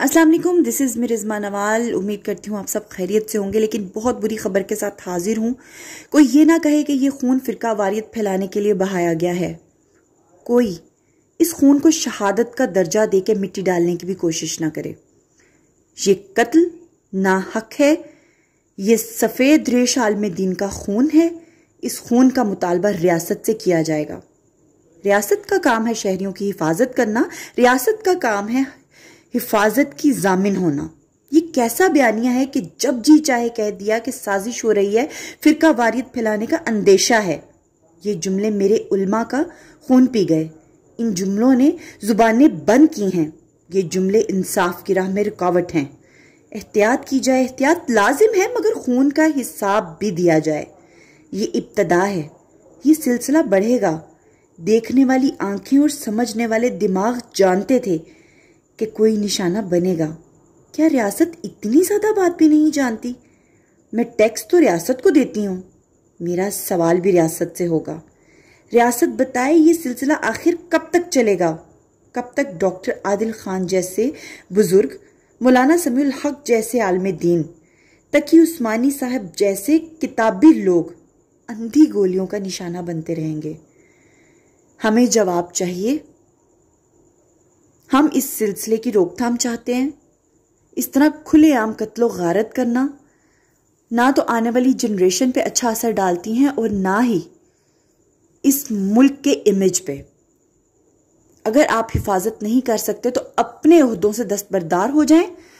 वालेकुम this is रिजमा नवाल उम्मीद करती हूँ आप सब खैरियत से होंगे लेकिन बहुत बुरी खबर के साथ हाजिर हूँ कोई ये ना कहे कि ये खून फ़िरका वारियत फैलाने के लिए बहाया गया है कोई इस खून को शहादत का दर्जा दे के मिट्टी डालने की भी कोशिश ना करे ये कत्ल ना हक है ये सफ़ेद रेश आलम दीन का खून है इस खून का मुतालबा रियासत से किया जाएगा रियासत का काम है शहरियों की हिफाजत करना रियासत का काम है हिफाजत की जामिन होना ये कैसा बयानिया है कि जब जी चाहे कह दिया कि साजिश हो रही है फिर का वारियत फैलाने का अंदेशा है ये जुमले मेरे उल्मा का खून पी गए इन जुमलों ने जुबानें बंद की हैं ये जुमले इंसाफ की राह में रुकावट हैं एहतियात की जाए एहतियात लाजिम है मगर खून का हिसाब भी दिया जाए ये इब्तदा है ये सिलसिला बढ़ेगा देखने वाली आंखें और समझने वाले दिमाग जानते थे कि कोई निशाना बनेगा क्या रियासत इतनी ज़्यादा बात भी नहीं जानती मैं टैक्स तो रियासत को देती हूँ मेरा सवाल भी रियासत से होगा रियासत बताए ये सिलसिला आखिर कब तक चलेगा कब तक डॉक्टर आदिल खान जैसे बुज़ुर्ग मौलाना समी हक जैसे आलम दीन तकी उस्मानी साहब जैसे किताबी लोग अंधी गोलियों का निशाना बनते रहेंगे हमें जवाब चाहिए हम इस सिलसिले की रोकथाम चाहते हैं इस तरह खुलेआम कत्लो गारत करना ना तो आने वाली जनरेशन पे अच्छा असर डालती हैं और ना ही इस मुल्क के इमेज पे अगर आप हिफाजत नहीं कर सकते तो अपने उहदों से दस्तबरदार हो जाएं